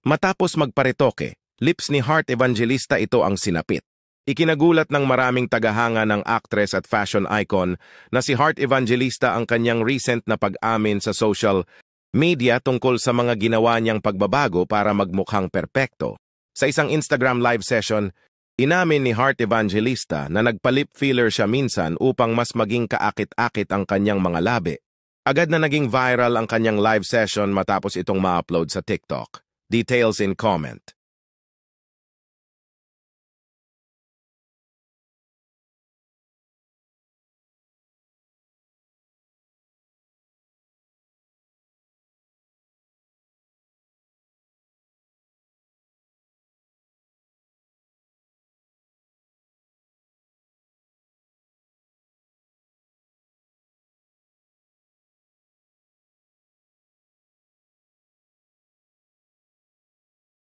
Matapos magparetoke, lips ni Heart Evangelista ito ang sinapit. Ikinagulat ng maraming tagahanga ng actress at fashion icon na si Heart Evangelista ang kanyang recent na pag-amin sa social media tungkol sa mga ginawa niyang pagbabago para magmukhang perpekto. Sa isang Instagram live session, inamin ni Heart Evangelista na nagpalip filler siya minsan upang mas maging kaakit-akit ang kanyang mga labi. Agad na naging viral ang kanyang live session matapos itong ma-upload sa TikTok. Details in comment.